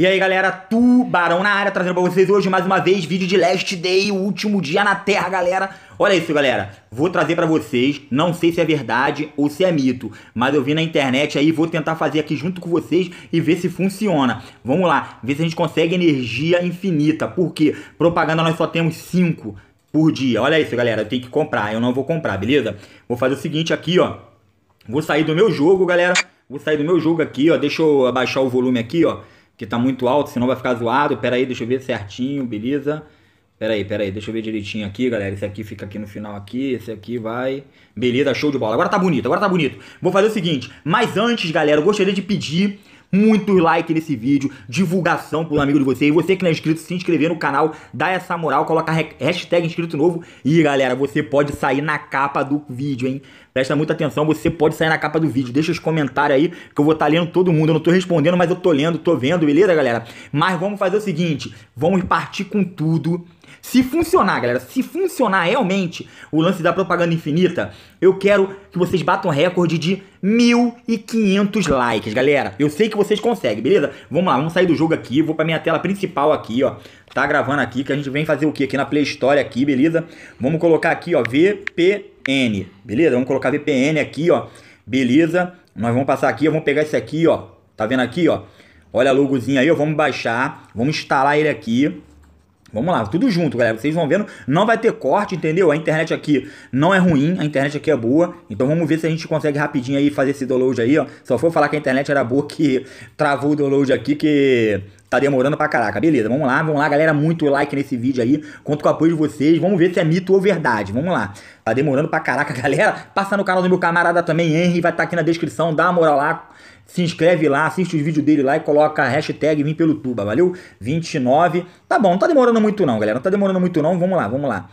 E aí, galera, Tubarão na área, trazendo pra vocês hoje, mais uma vez, vídeo de Last Day, o último dia na Terra, galera. Olha isso, galera, vou trazer para vocês, não sei se é verdade ou se é mito, mas eu vi na internet aí, vou tentar fazer aqui junto com vocês e ver se funciona. Vamos lá, ver se a gente consegue energia infinita, porque propaganda nós só temos 5 por dia. Olha isso, galera, eu tenho que comprar, eu não vou comprar, beleza? Vou fazer o seguinte aqui, ó, vou sair do meu jogo, galera, vou sair do meu jogo aqui, ó, deixa eu abaixar o volume aqui, ó que tá muito alto, senão vai ficar zoado. Pera aí, deixa eu ver certinho, beleza? Pera aí, pera aí, deixa eu ver direitinho aqui, galera. Esse aqui fica aqui no final aqui, esse aqui vai... Beleza, show de bola. Agora tá bonito, agora tá bonito. Vou fazer o seguinte, mas antes, galera, eu gostaria de pedir muito like nesse vídeo, divulgação pro amigo de você. E você que não é inscrito, se inscrever no canal, dá essa moral, coloca hashtag inscrito novo. E galera, você pode sair na capa do vídeo, hein? Presta muita atenção, você pode sair na capa do vídeo. Deixa os comentários aí, que eu vou estar tá lendo todo mundo. Eu não tô respondendo, mas eu tô lendo, tô vendo, beleza, galera? Mas vamos fazer o seguinte: vamos partir com tudo se funcionar, galera, se funcionar realmente o lance da propaganda infinita, eu quero que vocês batam recorde de 1.500 likes, galera. Eu sei que vocês conseguem, beleza? Vamos lá, vamos sair do jogo aqui, vou pra minha tela principal aqui, ó. Tá gravando aqui, que a gente vem fazer o quê? Aqui na Play Store aqui, beleza? Vamos colocar aqui, ó, VPN, beleza? Vamos colocar VPN aqui, ó, beleza? Nós vamos passar aqui, vamos pegar esse aqui, ó. Tá vendo aqui, ó? Olha a logozinha aí, ó. Vamos baixar, vamos instalar ele aqui. Vamos lá, tudo junto, galera. Vocês vão vendo, não vai ter corte, entendeu? A internet aqui não é ruim, a internet aqui é boa. Então vamos ver se a gente consegue rapidinho aí fazer esse download aí, ó. Só for falar que a internet era boa que travou o download aqui que tá demorando pra caraca. Beleza, vamos lá, vamos lá, galera. Muito like nesse vídeo aí. Conto com o apoio de vocês. Vamos ver se é mito ou verdade. Vamos lá. Tá demorando pra caraca, galera. Passa no canal do meu camarada também, Henry. Vai estar tá aqui na descrição. Dá uma moral lá se inscreve lá, assiste os vídeos dele lá e coloca a hashtag Vim Pelo Tuba, valeu? 29. Tá bom, não tá demorando muito não, galera. Não tá demorando muito não. Vamos lá, vamos lá.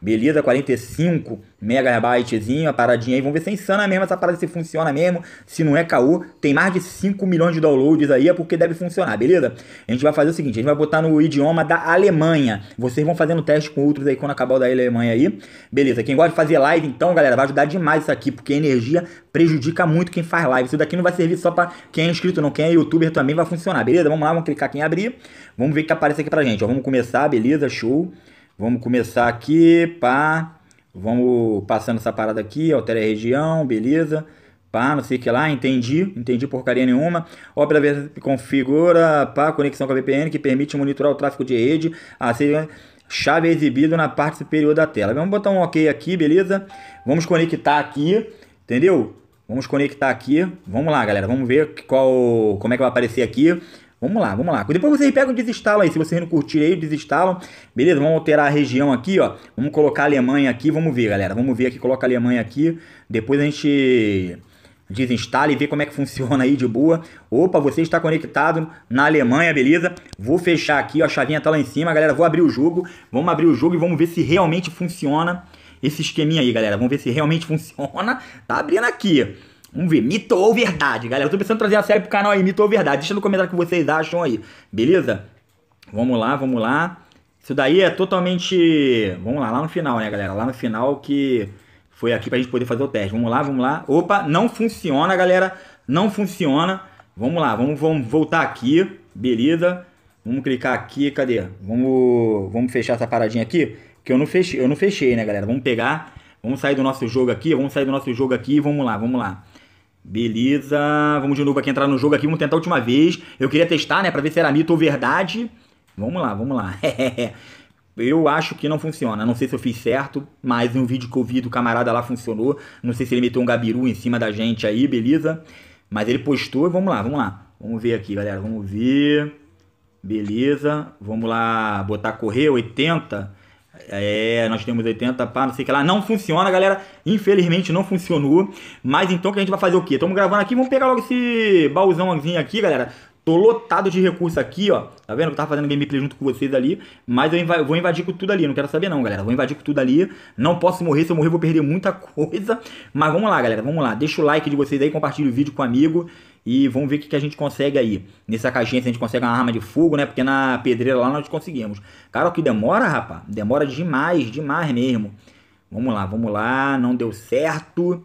Beleza, 45 megabytes, a paradinha aí. Vamos ver se é insana mesmo essa parada, se funciona mesmo. Se não é caô, tem mais de 5 milhões de downloads aí, é porque deve funcionar, beleza? A gente vai fazer o seguinte, a gente vai botar no idioma da Alemanha. Vocês vão fazendo teste com outros aí quando acabar o da Alemanha aí. Beleza, quem gosta de fazer live, então, galera, vai ajudar demais isso aqui, porque energia prejudica muito quem faz live. Isso daqui não vai servir só pra quem é inscrito, não. Quem é youtuber também vai funcionar, beleza? Vamos lá, vamos clicar aqui em abrir. Vamos ver o que aparece aqui pra gente, ó. Vamos começar, beleza, show. Vamos começar aqui, pá. Vamos passando essa parada aqui, altera a região, beleza. Pá, não sei o que lá, entendi, entendi porcaria nenhuma. Opera configura, pá, conexão com a VPN que permite monitorar o tráfego de rede. Assim, chave exibida exibido na parte superior da tela. Vamos botar um OK aqui, beleza? Vamos conectar aqui, entendeu? Vamos conectar aqui. Vamos lá, galera. Vamos ver qual, como é que vai aparecer aqui. Vamos lá, vamos lá. Depois vocês pegam e desinstalam aí. Se vocês não curtirem aí, desinstalam. Beleza, vamos alterar a região aqui, ó. Vamos colocar a Alemanha aqui. Vamos ver, galera. Vamos ver aqui, coloca a Alemanha aqui. Depois a gente desinstala e vê como é que funciona aí de boa. Opa, você está conectado na Alemanha, beleza? Vou fechar aqui, ó, a chavinha tá lá em cima, galera. Vou abrir o jogo. Vamos abrir o jogo e vamos ver se realmente funciona esse esqueminha aí, galera. Vamos ver se realmente funciona. Tá abrindo aqui. Vamos ver, mito ou verdade, galera. Eu tô pensando em trazer a série pro canal aí, mito ou verdade. Deixa no comentário o que vocês acham aí, beleza? Vamos lá, vamos lá. Isso daí é totalmente. Vamos lá, lá no final, né, galera? Lá no final que foi aqui pra gente poder fazer o teste. Vamos lá, vamos lá. Opa, não funciona, galera. Não funciona. Vamos lá, vamos, vamos voltar aqui, beleza? Vamos clicar aqui, cadê? Vamos, vamos fechar essa paradinha aqui, que eu não fechei, eu não fechei, né, galera? Vamos pegar, vamos sair do nosso jogo aqui, vamos sair do nosso jogo aqui, vamos lá, vamos lá. Beleza, vamos de novo aqui entrar no jogo aqui, vamos tentar a última vez. Eu queria testar, né, pra ver se era mito ou verdade. Vamos lá, vamos lá. eu acho que não funciona. Não sei se eu fiz certo, mas um vídeo que eu vi do camarada lá funcionou. Não sei se ele meteu um gabiru em cima da gente aí, beleza? Mas ele postou, vamos lá, vamos lá. Vamos ver aqui, galera, vamos ver. Beleza, vamos lá botar correr 80. É, nós temos 80, pá, não sei o que lá. Não funciona, galera. Infelizmente não funcionou. Mas então que a gente vai fazer o quê? Estamos gravando aqui, vamos pegar logo esse baúzãozinho aqui, galera. Tô lotado de recurso aqui, ó. Tá vendo? Eu tava fazendo gameplay junto com vocês ali. Mas eu inv vou invadir com tudo ali. Não quero saber não, galera. Vou invadir com tudo ali. Não posso morrer. Se eu morrer, vou perder muita coisa. Mas vamos lá, galera. Vamos lá. Deixa o like de vocês aí. Compartilha o vídeo com o um amigo. E vamos ver o que, que a gente consegue aí. Nessa caixinha, se a gente consegue uma arma de fogo, né? Porque na pedreira lá nós conseguimos. Cara, o que demora, rapaz. Demora demais. Demais mesmo. Vamos lá, vamos lá. Não deu certo.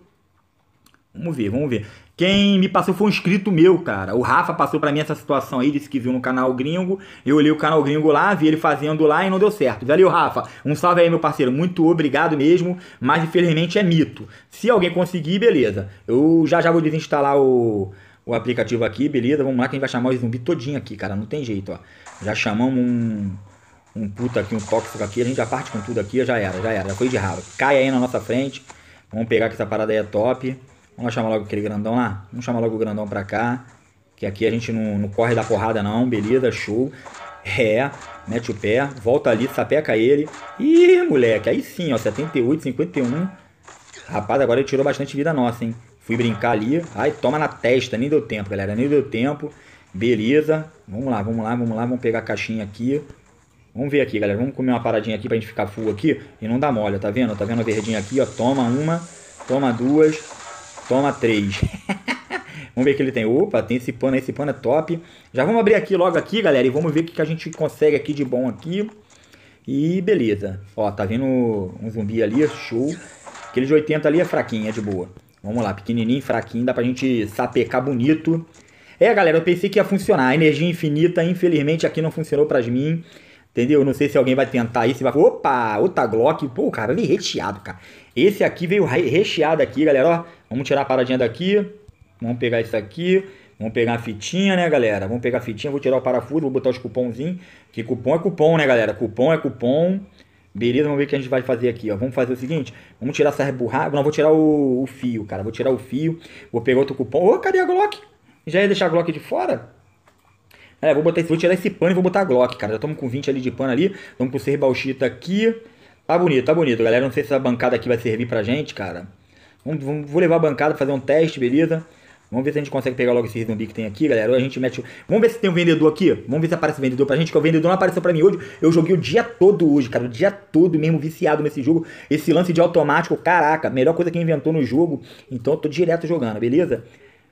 Vamos ver, vamos ver. Quem me passou foi um inscrito meu, cara. O Rafa passou para mim essa situação aí, disse que viu no canal gringo. Eu olhei o canal gringo lá, vi ele fazendo lá e não deu certo. Valeu, Rafa. Um salve aí, meu parceiro. Muito obrigado mesmo, mas infelizmente é mito. Se alguém conseguir, beleza. Eu já já vou desinstalar o, o aplicativo aqui, beleza. Vamos lá que a gente vai chamar o zumbi todinho aqui, cara. Não tem jeito, ó. Já chamamos um, um puta aqui, um tóxico aqui. A gente já parte com tudo aqui, já era, já era. Já foi de raro. Cai aí na nossa frente. Vamos pegar que essa parada aí é top. Vamos chamar logo aquele grandão lá? Vamos chamar logo o grandão pra cá. Que aqui a gente não, não corre da porrada, não. Beleza, show. Ré, mete o pé, volta ali, sapeca ele. Ih, moleque, aí sim, ó, 78, 51. Rapaz, agora ele tirou bastante vida nossa, hein? Fui brincar ali. Ai, toma na testa, nem deu tempo, galera, nem deu tempo. Beleza. Vamos lá, vamos lá, vamos lá, vamos pegar a caixinha aqui. Vamos ver aqui, galera. Vamos comer uma paradinha aqui pra gente ficar full aqui e não dar mole, tá vendo? Tá vendo a verdinho aqui, ó? Toma uma, toma duas, Toma três. vamos ver o que ele tem. Opa, tem esse pano, esse pano é top. Já vamos abrir aqui logo aqui, galera, e vamos ver o que a gente consegue aqui de bom aqui. E beleza. Ó, tá vindo um zumbi ali, show. Aquele de 80 ali é fraquinho, é de boa. Vamos lá, pequenininho, fraquinho, dá pra gente sapecar bonito. É, galera, eu pensei que ia funcionar. A energia infinita, infelizmente, aqui não funcionou pra mim. Entendeu? Não sei se alguém vai tentar isso e vai. Opa, outra Glock. Pô, cara, ele recheado, cara. Esse aqui veio recheado aqui, galera. Ó, vamos tirar a paradinha daqui. Vamos pegar isso aqui. Vamos pegar a fitinha, né, galera? Vamos pegar a fitinha, vou tirar o parafuso, vou botar os cupomzinhos. Que cupom é cupom, né, galera? Cupom é cupom. Beleza, vamos ver o que a gente vai fazer aqui, ó. Vamos fazer o seguinte, vamos tirar essa burracas. Não, vou tirar o, o, fio, cara. Vou tirar o fio, vou pegar outro cupom. Ô, cadê a Glock? Já ia deixar a Glock de fora? É, vou botar esse, vou tirar esse pano e vou botar a Glock, cara. Já estamos com 20 ali de pano ali. Vamos pro ser bauxita aqui. Tá bonito, tá bonito, galera. Não sei se essa bancada aqui vai servir pra gente, cara. Vamos, vamos, vou levar a bancada, fazer um teste, beleza? Vamos ver se a gente consegue pegar logo esse zumbi que tem aqui, galera. Ou a gente mete. Vamos ver se tem um vendedor aqui. Vamos ver se aparece um vendedor pra gente, que o vendedor não apareceu pra mim hoje. Eu joguei o dia todo hoje, cara. O dia todo mesmo viciado nesse jogo. Esse lance de automático, caraca, melhor coisa que inventou no jogo. Então eu tô direto jogando, beleza?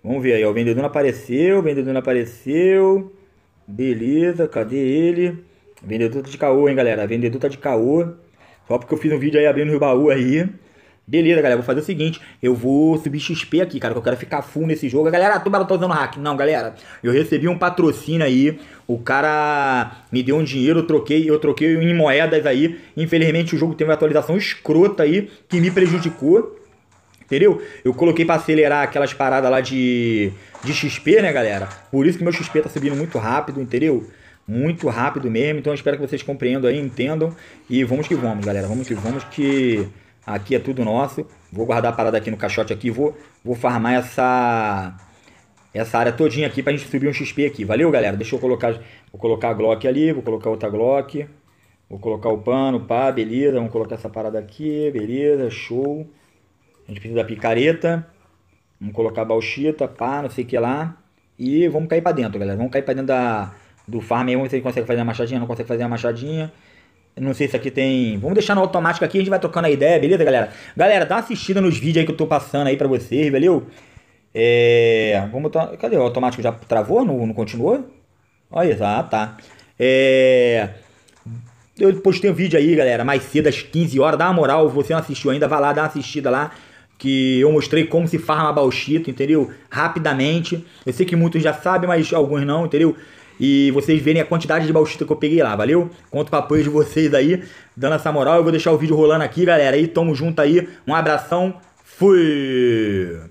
Vamos ver aí, ó. O vendedor não apareceu, o vendedor não apareceu. Beleza, cadê ele? Vendedor tá de caô, hein, galera? Vendedor tá de caô. Só porque eu fiz um vídeo aí abrindo o baú aí. Beleza, galera, vou fazer o seguinte, eu vou subir XP aqui, cara, que eu quero ficar full nesse jogo. Galera, ah, tu não tá usando hack. Não, galera, eu recebi um patrocínio aí, o cara me deu um dinheiro, eu troquei, eu troquei em moedas aí. Infelizmente o jogo teve uma atualização escrota aí, que me prejudicou. Entendeu? Eu coloquei para acelerar aquelas paradas lá de, de XP, né, galera? Por isso que meu XP tá subindo muito rápido, entendeu? Muito rápido mesmo. Então eu espero que vocês compreendam aí, entendam. E vamos que vamos, galera. Vamos que vamos que aqui é tudo nosso. Vou guardar a parada aqui no caixote aqui. Vou, vou farmar essa essa área todinha aqui pra gente subir um XP aqui. Valeu, galera? Deixa eu colocar... Vou colocar a Glock ali, vou colocar outra Glock. Vou colocar o pano, pá, beleza. Vamos colocar essa parada aqui, beleza, show. A gente precisa da picareta, vamos colocar a bauxita, pá, não sei o que lá. E vamos cair para dentro, galera. Vamos cair para dentro da, do farm aí, vamos ver se consegue fazer a machadinha, não consegue fazer a machadinha. Não sei se aqui tem. Vamos deixar no automático aqui, a gente vai trocando a ideia, beleza, galera? Galera, dá uma assistida nos vídeos aí que eu tô passando aí pra vocês, valeu? É. Vamos botar. Cadê? O automático já travou? Não, não continuou? Olha, tá tá. É. Eu postei um vídeo aí, galera, mais cedo, às 15 horas. Dá uma moral, você não assistiu ainda, vai lá, dá uma assistida lá que eu mostrei como se farma bauxita, entendeu? Rapidamente. Eu sei que muitos já sabem, mas alguns não, entendeu? E vocês verem a quantidade de bauxita que eu peguei lá, valeu? Conto com o apoio de vocês aí, dando essa moral. Eu vou deixar o vídeo rolando aqui, galera. E tamo junto aí. Um abração. Fui!